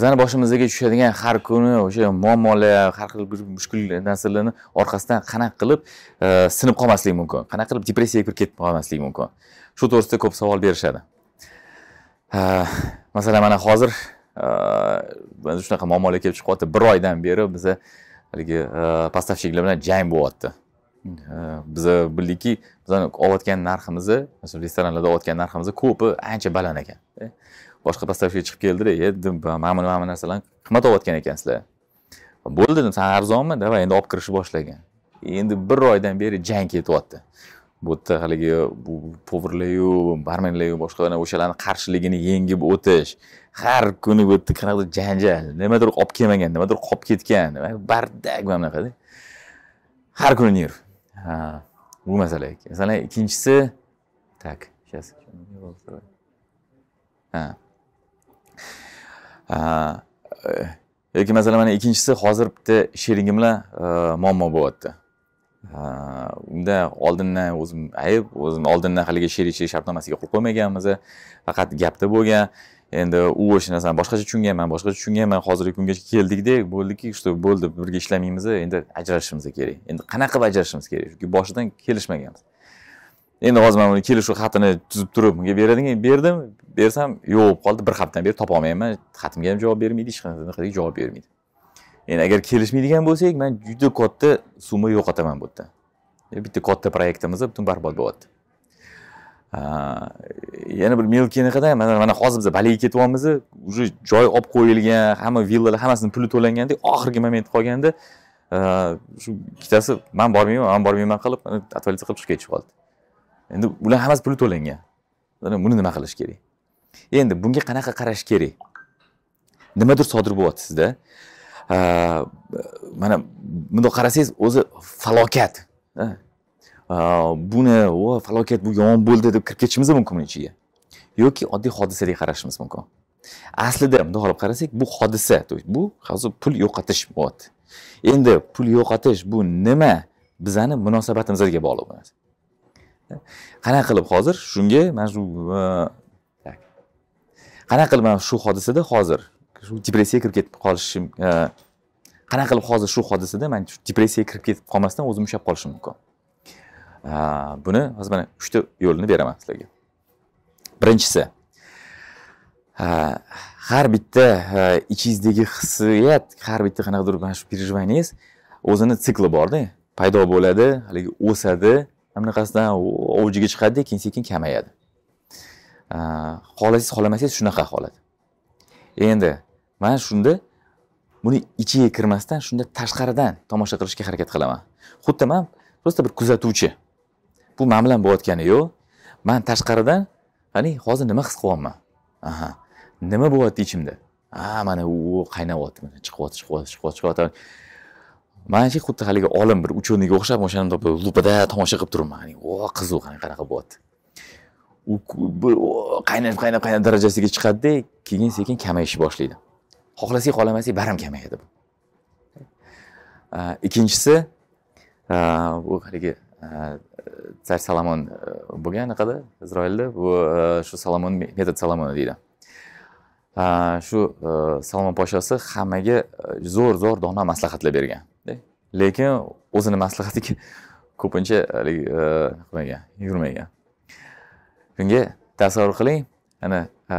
bizani boshimizga tushadigan har kuni o'sha muammolar har xil bir mushkul narsalarni orqasidan qanaqa qilib e, sinib qolmaslik mumkin qanaqa qilib depressiyaga kirib ketib qolmaslik mumkin shu to'g'risida ko'p savol berishadi e, masalan mana hozir e, mana shunaqa muammolar kelib chiqyapti bir oydan beri biza haligi поставщиklar bilan jang bo'lyapti biza bildikki bizani olayotgan narximizni masalan restoranlarda olayotgan narximizni ko'pi ancha baland ekan boshqa postavkaga chiqib keldida e dedim mana buni mana bu narsalarni qimmat olayotgan ekansizlar bo'ldi dedim san arzonmi давай endi olib kirishni boshlagan endi bir oydan beri jang ketyapti bu yerda haligi bu poverlayu barmenlayu boshqa o'shalarni qarshiligini yengib o'tish har kuni bu yerda qanaqadir janjal nimadir olib kelmagan nimadir qolib ketgan bardak mana bunaqada har kuni nerv ha bu masala masalan ikkinchisi так сейчас ha Э, yoki masalan mana ikkinchisi hozir bitta sherigim bilan e, muammo bo'lyapti e, unda oldindan o'zim ayb o'zim oldindan haligi sherikchilik shartnomasiga qo'l qo'ymaganmiz faqat gapda bo'lgan endi u o'sha narsani boshqacha tushunganman boshqacha tushunganman hozirgi kungacha keldikda bo'ldiki что bo'ldi birga ishlamaymiz endi ajrashishimiz kerak endi qanaqa qilib ajrashishimiz kerak chunki boshidan kelishmaganmiz endi hozir mana uni kelishuv xatini tuzib turib unga beradigan berdim bersam yo'q bo'lib qoldi bir haftadan beri topolmayapman xatimga ham javob bermaydi hech qanaqa javob bermaydi endi agar kelishmaydigan bo'lsak man juda katta summa yo'qotaman bu yerda e, bitta katta proyektimiz butun barbod bo'lyapti yana bir мелкий anaqada mana mana hozir biz baliga ketyapmiz уже joy olib qo'yilgan hamma villalar hammasini puli to'langandek oxirgi moment qolganda e, shu ikkitasi man bormayman man bormayman qilib отвалиться qilib chiqib ketishib qoldi endi bular hammasi puli to'langan buni nima qilish kerak endi bunga qanaqa qarash kerak nimadir sodir bo'lyapti sizda mana bundoq qarasangiz o'zi falokat buni o falokat bu yomon bo'ldi deb kirib ketishimiz buni ichiga yoki oddiy hodisaga qarashimiz mumkin aslida bundoq olib qarasak bu hodisa то есть bu hozir pul yo'qotish bo'lyapti endi pul yo'qotish bu nima bizani munosabatimizga bog'liq bo'ladi qanaqa qilib hozir shunga mana shu e, qanaqa qilib mana shu hodisada hozir shu depressiyaga kirib ketib qolishim e, qanaqa qilib hozir shu hodisada man shu depressiyaga kirib ketib qolmasdan o'zim ushlab qolishim mumkin e, buni hozir mana uchta yo'lni beraman sizlarga birinchisi har bitta ichingizdagi hissiyat har bitta qanaqadir mana shu переживаниеңiz o'zini sikli borda paydo bo'ladi haligi o'sadi bunaqasidan avjiga chiqadida keyin sekin kamayadi xohlasangiz xohlamasangiz shunaqa holat endi man shunda buni ichiga kirmasdan shunda tashqaridan tomosha qilishga harakat qilaman xuddi man просто bir kuzatuvchi bu man bilan bo'layotgani yo'q man tashqaridan qani hozir nima his qilyapman aha nima bo'lyapti ichimda a mana u qaynayapti mana chiqyapti chiqyapti chiqyapti chiqyapti mana shu xuddi haligi olim bir ucheniyga o'xshab o'shani topib lupada tomosha qilib turibman o qiziq qanaqa bo'lyapti u qaynab qaynab qaynab darajasiga chiqadida keyin sekin kamayishni boshlaydi xohlasak xohlamasak baram kamayadi bu ikkinchisi bu haligi sar salomon bo'lgan anaqada izroilda bu shu salomon metod salomoni deydi shu salomon podshosi hammaga zo'r zo'r dono maslahatlar bergan lekin o'zini maslahatiga ko'pincha haligi e, qilmagan yurmagan shunga tasavvur qiling ana e,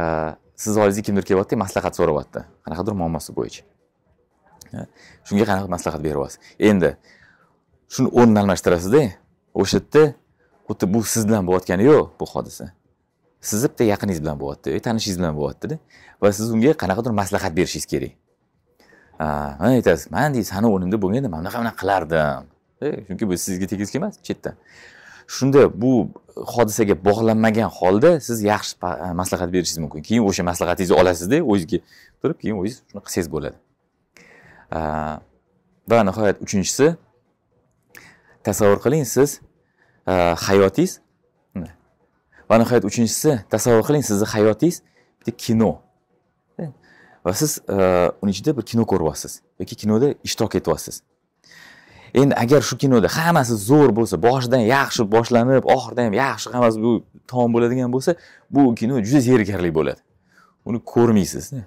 sizni oldingizga kimdir kelyapti maslahat so'rayapti qanaqadir muammosi bo'yicha shunga qanaqa maslahat beryapsiz endi shuni o'rnini almashtirasizda o'sha yerda xuddi bu siz bilan bo'layotgani yo'q bu hodisa sizni bitta yaqiningiz bilan bo'lyaptida tanishingiz bilan bo'lyaptida va siz unga qanaqadir maslahat berishingiz kerak aytasiz man deysiz sani o'rnimda bo'lganda mana bunaqa bunaqa qilardim chunki bu sizga tegishli emas chetdan shunda bu hodisaga bog'lanmagan holda siz yaxshi e, maslahat berishingiz mumkin keyin o'sha maslahatingizni olasizda o'zizga turib keyin o'zingiz shunaqa qilsangiz bo'ladi va nihoyat uchinchisi tasavvur qiling siz e, hayotingiz va nihoyat uchinchisi tasavvur qiling sizni hayotingiz bitta kino e, va siz e, uni ichida bir kino ko'ryapsiz yoki kinoda ishtirok etyapsiz endi agar shu kinoda hammasi zo'r bo'lsa boshidan yaxshi boshlanib oxirida ham yaxshi hammasi bu tamom bo'ladigan bo'lsa bu kino juda zerikarli bo'ladi uni ko'rmaysiz e,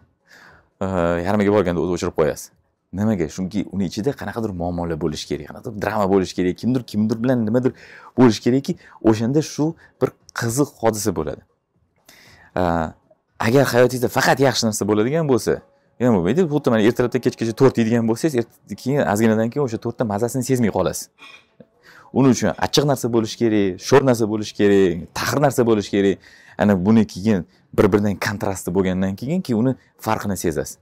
yarmiga borganda o'zi o'chirib qo'yasiz nimaga chunki uni ichida qanaqadir muammolar bo'lishi kerak qanaqadir drama bo'lishi kerak kimdir kimdir bilan nimadir bo'lishi kerakki o'shanda shu bir qiziq hodisa bo'ladi e, agar hayotingizda faqat yaxshi narsa bo'ladigan bo'lsa nima bo'lmaydi xuddi mana ertalabdan kechgacha to'rt yeydigan bo'lsangiz er-, keyin ozginadan keyin o'sha to'rtni mazasini sezmay qolasiz uning uchun achchiq narsa bo'lishi kerak sho'r narsa bo'lishi kerak taxir narsa bo'lishi kerak ana buni keyin bir biridan kontrasti bo'lgandan keyin keyin uni farqini sezasiz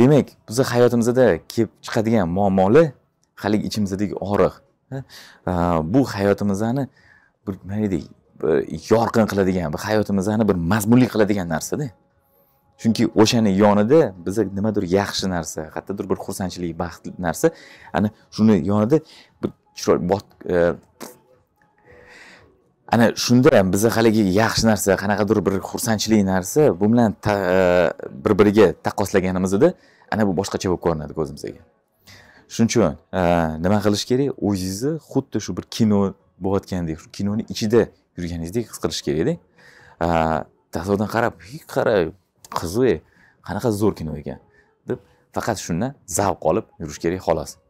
demak bizni hayotimizda kelib chiqadigan muammolar haligi ichimizdagi og'riq bu hayotimizni bir nima deydi yorqin qiladigan bir hayotimizni bir mazmunli qiladigan narsada chunki o'shani yonida biza nimadir yaxshi narsa qayerdadir bir xursandchilik baxt narsa ana shuni yonida bir chiroyli e, ana shunda biza haligi yaxshi narsa qanaqadir bir xursandchilik narsa bu bilan e, bir biriga taqqoslaganimizda ana bu boshqacha bo'lib ko'rinadi ko'zimizga shuning uchun e, nima qilish kerak o'zingizni xuddi shu bir kino bo'layotgandek kinoni ichida yurganingizdek his qilish kerakda tasodifan qarab qara qiziq qanaqa zo'r kino ekan deb faqat shundan zavq olib yurish kerak xolos